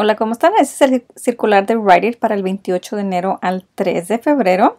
Hola, ¿cómo están? Este es el circular de Writer para el 28 de enero al 3 de febrero.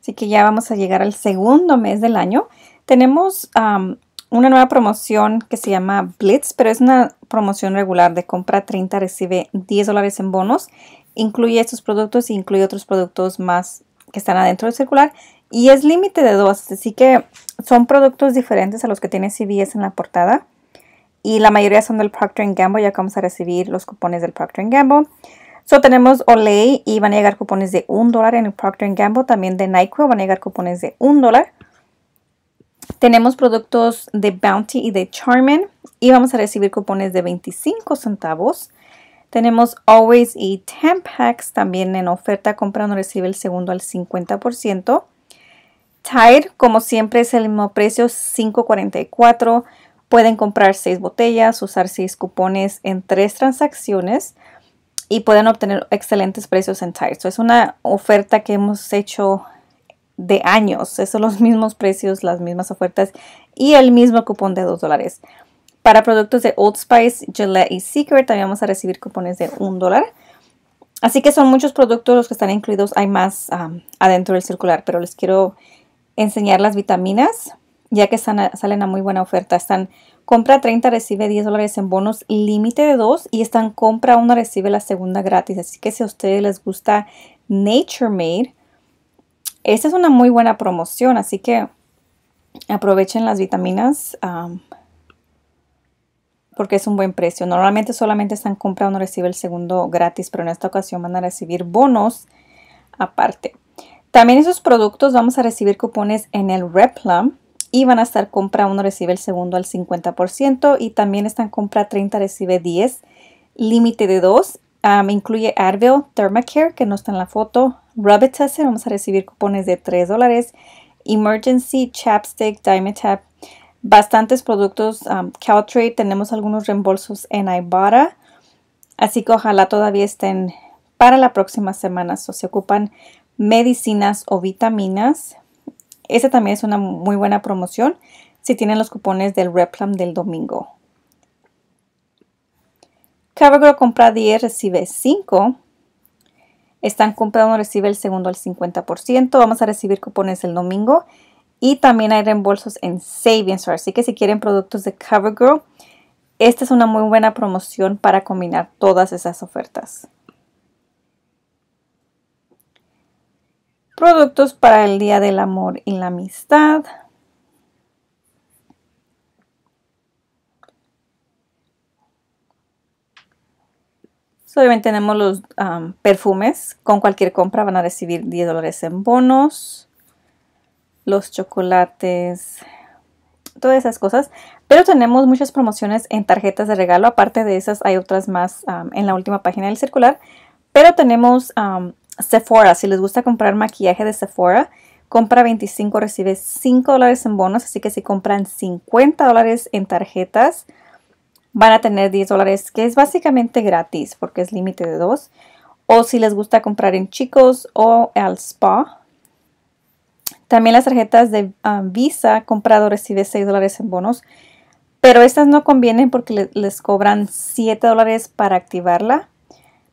Así que ya vamos a llegar al segundo mes del año. Tenemos una nueva promoción que se llama Blitz, pero es una promoción regular de compra 30, recibe 10 dólares en bonos. Incluye estos productos e incluye otros productos más que están adentro del circular. Y es límite de dos, así que son productos diferentes a los que tiene CBS en la portada y la mayoría son del Procter Gamble, ya vamos a recibir los cupones del Procter Gamble. So tenemos Olay y van a llegar cupones de un dólar en el Procter Gamble, también de Nike van a llegar cupones de un dólar. Tenemos productos de Bounty y de Charmin y vamos a recibir cupones de 25 centavos. Tenemos Always y Tampax también en oferta, compra recibe el segundo al 50%. Tide, como siempre, es el mismo precio, 5.44. Pueden comprar seis botellas, usar seis cupones en tres transacciones y pueden obtener excelentes precios en Tire. es una oferta que hemos hecho de años. son los mismos precios, las mismas ofertas y el mismo cupón de 2 dólares. Para productos de Old Spice, Gillette y Secret también vamos a recibir cupones de 1 dólar. Así que son muchos productos los que están incluidos. Hay más um, adentro del circular, pero les quiero enseñar las vitaminas ya que salen a muy buena oferta. Están compra 30, recibe 10 dólares en bonos, límite de 2 y están compra 1, recibe la segunda gratis. Así que si a ustedes les gusta Nature Made, esta es una muy buena promoción, así que aprovechen las vitaminas porque es un buen precio. Normalmente solamente están compra uno recibe el segundo gratis, pero en esta ocasión van a recibir bonos aparte. También esos productos vamos a recibir cupones en el Replum y van a estar compra 1 recibe el segundo al 50% y también están compra 30 recibe 10, límite de 2, incluye Advil, Thermacare que no está en la foto, Robitussin vamos a recibir cupones de 3 dólares, Emergency, Chapstick, Tap bastantes productos, um, Caltrate, tenemos algunos reembolsos en Ibotta. así que ojalá todavía estén para la próxima semana, o se ocupan medicinas o vitaminas esta también es una muy buena promoción si tienen los cupones del Replam del domingo. CoverGirl compra 10, recibe 5. Están comprando, recibe el segundo al 50%. Vamos a recibir cupones el domingo. Y también hay reembolsos en Savings Así que si quieren productos de CoverGirl, esta es una muy buena promoción para combinar todas esas ofertas. productos para el Día del Amor y la Amistad. Obviamente tenemos los um, perfumes. Con cualquier compra van a recibir 10 dólares en bonos. Los chocolates, todas esas cosas. Pero tenemos muchas promociones en tarjetas de regalo. Aparte de esas, hay otras más um, en la última página del circular. Pero tenemos um, Sephora, si les gusta comprar maquillaje de Sephora, compra 25, recibe 5 dólares en bonos, así que si compran 50 dólares en tarjetas, van a tener 10 dólares, que es básicamente gratis porque es límite de 2. O si les gusta comprar en chicos o al spa. También las tarjetas de ah, Visa, comprado recibe 6 dólares en bonos. Pero estas no convienen porque les cobran 7 dólares para activarla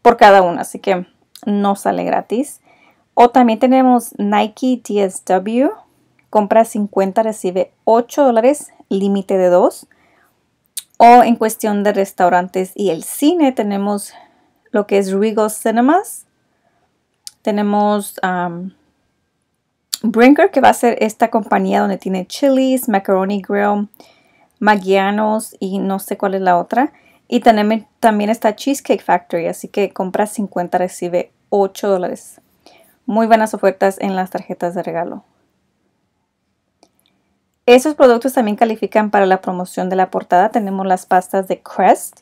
por cada una. Así que no sale gratis. O también tenemos Nike tsw compra 50, recibe 8 dólares, límite de 2. O en cuestión de restaurantes y el cine tenemos lo que es Regal Cinemas. Tenemos um, Brinker, que va a ser esta compañía donde tiene chilis, macaroni grill, Magianos y no sé cuál es la otra. Y también, también está Cheesecake Factory, así que compras 50, recibe 8 dólares. Muy buenas ofertas en las tarjetas de regalo. Estos productos también califican para la promoción de la portada. Tenemos las pastas de Crest.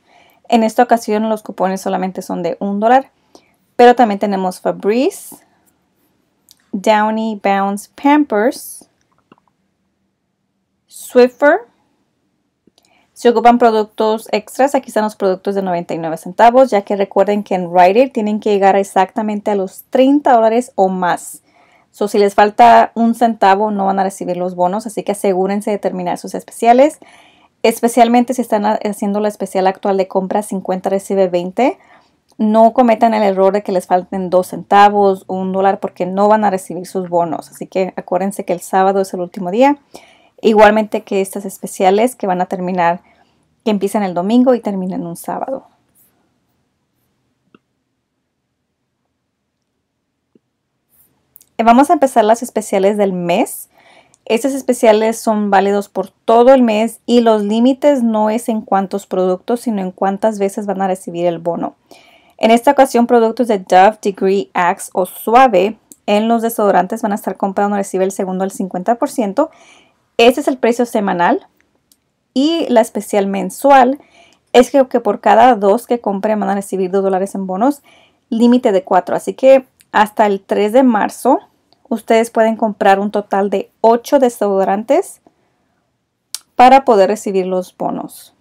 En esta ocasión los cupones solamente son de 1 dólar. Pero también tenemos Fabrice, Downy Bounce Pampers, Swiffer, si ocupan productos extras, aquí están los productos de 99 centavos, ya que recuerden que en RIDER tienen que llegar exactamente a los 30 dólares o más. So, si les falta un centavo, no van a recibir los bonos, así que asegúrense de terminar sus especiales. Especialmente si están haciendo la especial actual de compra 50 recibe 20. No cometan el error de que les falten dos centavos o un dólar porque no van a recibir sus bonos. Así que acuérdense que el sábado es el último día. Igualmente que estas especiales que van a terminar que empiezan el domingo y terminan un sábado. Eh, vamos a empezar las especiales del mes. Estos especiales son válidos por todo el mes y los límites no es en cuántos productos, sino en cuántas veces van a recibir el bono. En esta ocasión, productos de Dove, Degree, Axe o Suave en los desodorantes van a estar comprando recibe el segundo al 50%. Este es el precio semanal y la especial mensual es que, por cada dos que compren van a recibir dos dólares en bonos, límite de 4. Así que hasta el 3 de marzo ustedes pueden comprar un total de 8 desodorantes para poder recibir los bonos.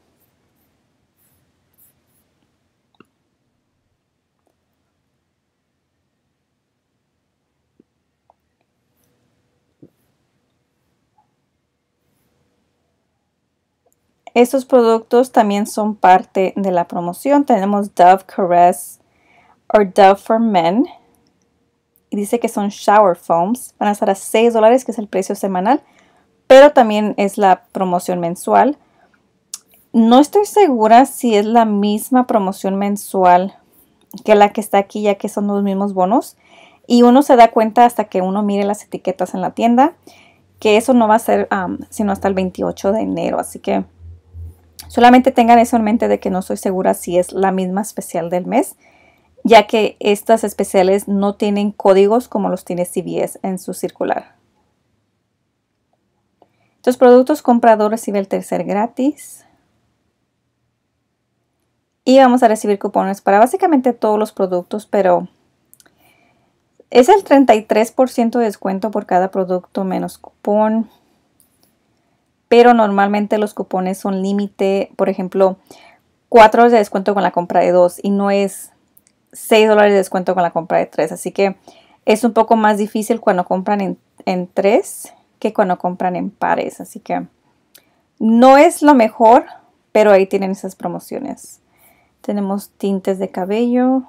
Estos productos también son parte de la promoción. Tenemos Dove Caress o Dove for Men. Y dice que son shower foams. Van a estar a 6 dólares, que es el precio semanal. Pero también es la promoción mensual. No estoy segura si es la misma promoción mensual que la que está aquí, ya que son los mismos bonos. Y uno se da cuenta hasta que uno mire las etiquetas en la tienda, que eso no va a ser sino hasta el 28 de enero. Así que Solamente tengan eso en mente de que no soy segura si es la misma especial del mes, ya que estas especiales no tienen códigos como los tiene CVS en su circular. Los productos comprador recibe el tercer gratis. Y vamos a recibir cupones para básicamente todos los productos, pero es el 33% de descuento por cada producto menos cupón pero normalmente los cupones son límite, por ejemplo, 4 dólares de descuento con la compra de 2 y no es 6 dólares de descuento con la compra de 3. Así que es un poco más difícil cuando compran en, tres 3 que cuando compran en pares. Así que no es lo mejor, pero ahí tienen esas promociones. Tenemos tintes de cabello,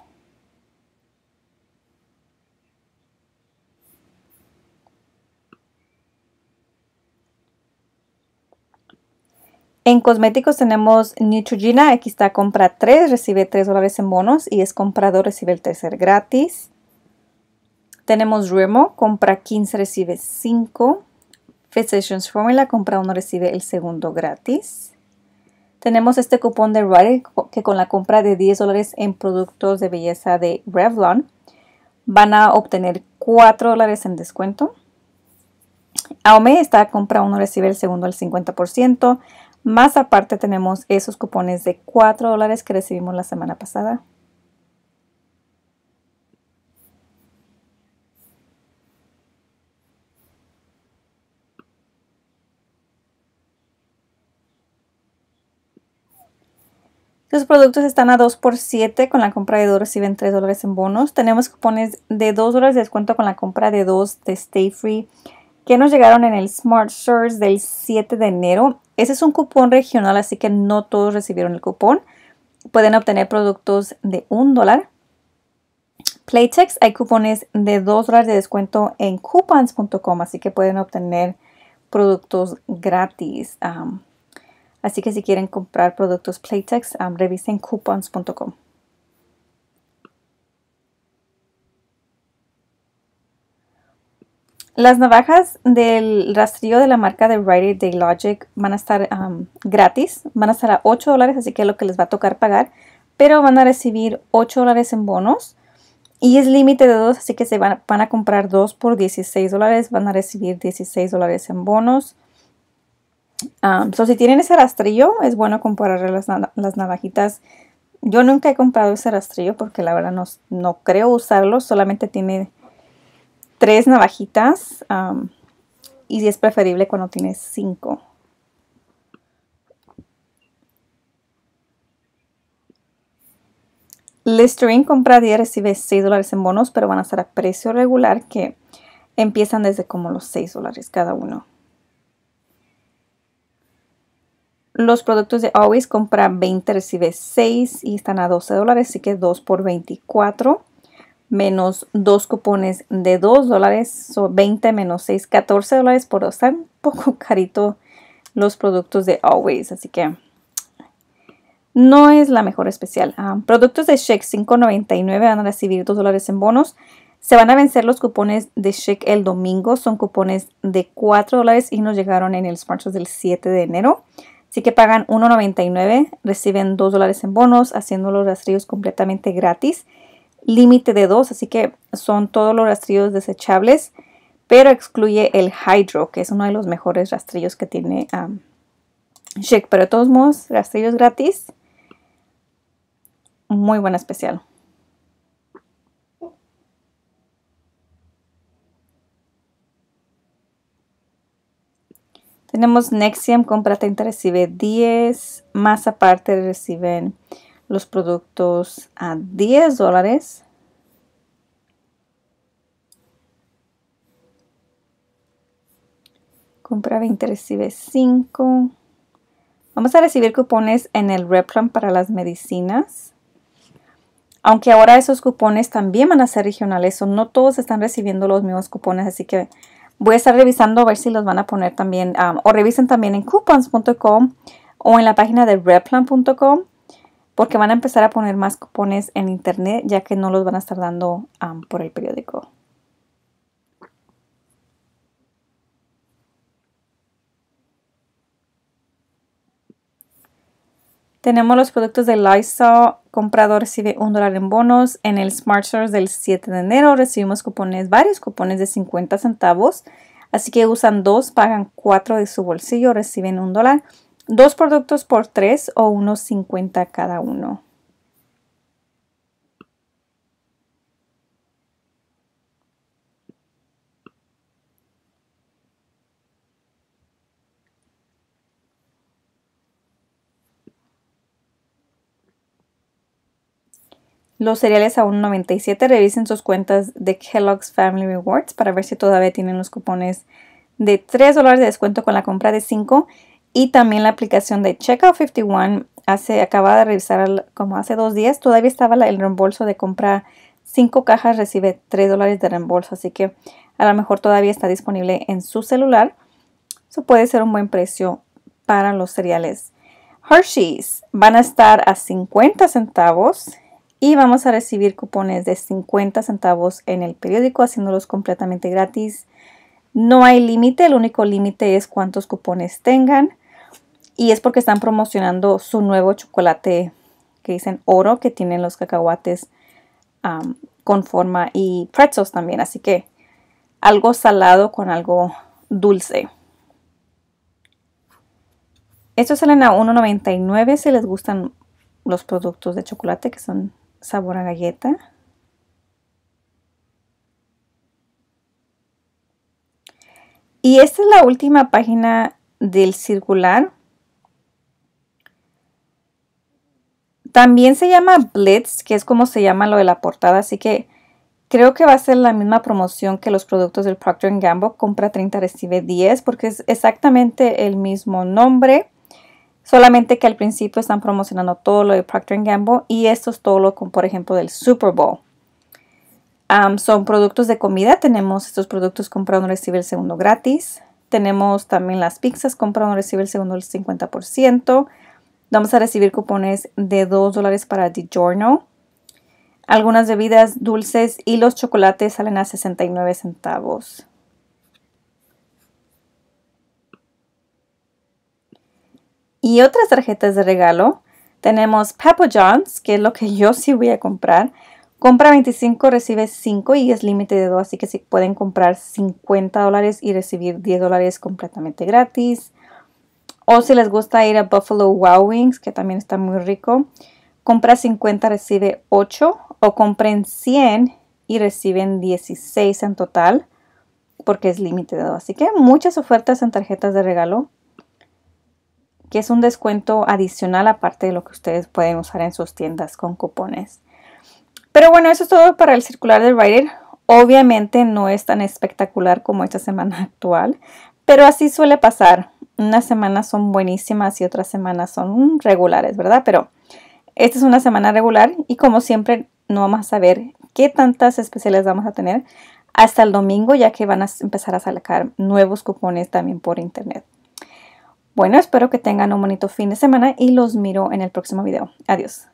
En cosméticos tenemos Neutrogena, aquí está compra 3, recibe 3 dólares en bonos y es comprador, recibe el tercer gratis. Tenemos Remo, compra 15, recibe 5. Physicians Formula, compra 1, recibe el segundo gratis. Tenemos este cupón de Rite que con la compra de 10 dólares en productos de belleza de Revlon van a obtener 4 dólares en descuento. AOME está compra 1, recibe el segundo al 50%. Más aparte tenemos esos cupones de 4 dólares que recibimos la semana pasada. Sus productos están a 2 por 7 con la compra de 2 reciben 3 dólares en bonos. Tenemos cupones de 2 dólares de descuento con la compra de 2 de Stay Free que nos llegaron en el Smart Shores del 7 de enero. Ese es un cupón regional, así que no todos recibieron el cupón. Pueden obtener productos de un dólar. Playtex, hay cupones de 2 dólares de descuento en coupons.com, así que pueden obtener productos gratis. así que si quieren comprar productos Playtex, revisen coupons.com. Las navajas del rastrillo de la marca de Rite Day Logic van a estar gratis, van a estar a 8 dólares, así que es lo que les va a tocar pagar, pero van a recibir 8 dólares en bonos y es límite de dos, así que se van, a comprar dos por 16 dólares, van a recibir 16 dólares en bonos. si tienen ese rastrillo, es bueno comprarle las, navajitas. Yo nunca he comprado ese rastrillo porque la verdad no, no creo usarlo, solamente tiene tres navajitas y si es preferible cuando tienes cinco. Listerine compra 10 recibe 6 dólares en bonos, pero van a estar a precio regular que empiezan desde como los 6 dólares cada uno. Los productos de Always compra 20 recibe 6 y están a 12 dólares, así que 2 por 24 menos dos cupones de 2 dólares, son 20 menos 6, 14 dólares por dos. Están un poco carito los productos de Always, así que no es la mejor especial. Ah, productos de Sheck 5.99 van a recibir 2 dólares en bonos. Se van a vencer los cupones de Sheck el domingo. Son cupones de 4 dólares y nos llegaron en el Smart del 7 de enero. Así que pagan 1.99, reciben 2 dólares en bonos, haciendo los rastrillos completamente gratis límite de 2, así que son todos los rastrillos desechables, pero excluye el Hydro, que es uno de los mejores rastrillos que tiene um, Shake. Pero de todos modos, rastrillos gratis. Muy buena especial. Tenemos Nexium, compra 30, recibe 10, más aparte reciben los productos a 10 dólares. Compra 20, recibe 5. Vamos a recibir cupones en el Replan para las medicinas. Aunque ahora esos cupones también van a ser regionales, no todos están recibiendo los mismos cupones, así que voy a estar revisando a ver si los van a poner también um, o revisen también en coupons.com o en la página de replan.com porque van a empezar a poner más cupones en internet ya que no los van a estar dando por el periódico. Tenemos los productos de Lysol. Comprador recibe un dólar en bonos. En el Smart del 7 de enero recibimos cupones, varios cupones de 50 centavos. Así que usan dos, pagan cuatro de su bolsillo, reciben un dólar dos productos por tres o $1.50 cada uno. Los cereales a 1.97 revisen sus cuentas de Kellogg's Family Rewards para ver si todavía tienen los cupones de 3 dólares de descuento con la compra de 5 y también la aplicación de Checkout 51 hace, acaba de revisar como hace dos días, todavía estaba el reembolso de compra cinco cajas, recibe 3 dólares de reembolso, así que a lo mejor todavía está disponible en su celular. Eso puede ser un buen precio para los cereales. Hershey's van a estar a 50 centavos y vamos a recibir cupones de 50 centavos en el periódico haciéndolos completamente gratis. No hay límite, el único límite es cuántos cupones tengan. Y es porque están promocionando su nuevo chocolate que dicen oro, que tienen los cacahuates con forma y pretzels también. Así que algo salado con algo dulce. Estos salen a $1.99 si les gustan los productos de chocolate que son sabor a galleta. Y esta es la última página del circular. También se llama Blitz, que es como se llama lo de la portada, así que creo que va a ser la misma promoción que los productos del Procter Gamble, compra 30, recibe 10, porque es exactamente el mismo nombre, solamente que al principio están promocionando todo lo de Procter Gamble y esto es todo lo, con, por ejemplo, del Super Bowl. son productos de comida, tenemos estos productos compra uno recibe el segundo gratis, tenemos también las pizzas, compra uno recibe el segundo el 50%, Vamos a recibir cupones de 2 dólares para Journal, Algunas bebidas dulces y los chocolates salen a 69 centavos. Y otras tarjetas de regalo. Tenemos Papa John's, que es lo que yo sí voy a comprar. Compra 25, recibe 5 y es límite de 2, así que sí, pueden comprar 50 dólares y recibir 10 dólares completamente gratis. O si les gusta ir a Buffalo Wow Wings, que también está muy rico, compra 50, recibe 8. O compren 100 y reciben 16 en total, porque es límite Así que muchas ofertas en tarjetas de regalo, que es un descuento adicional aparte de lo que ustedes pueden usar en sus tiendas con cupones. Pero bueno, eso es todo para el circular del rider. Obviamente no es tan espectacular como esta semana actual, pero así suele pasar unas semanas son buenísimas y otras semanas son regulares, ¿verdad? Pero esta es una semana regular y como siempre no vamos a saber qué tantas especiales vamos a tener hasta el domingo ya que van a empezar a sacar nuevos cupones también por internet. Bueno, espero que tengan un bonito fin de semana y los miro en el próximo video. Adiós.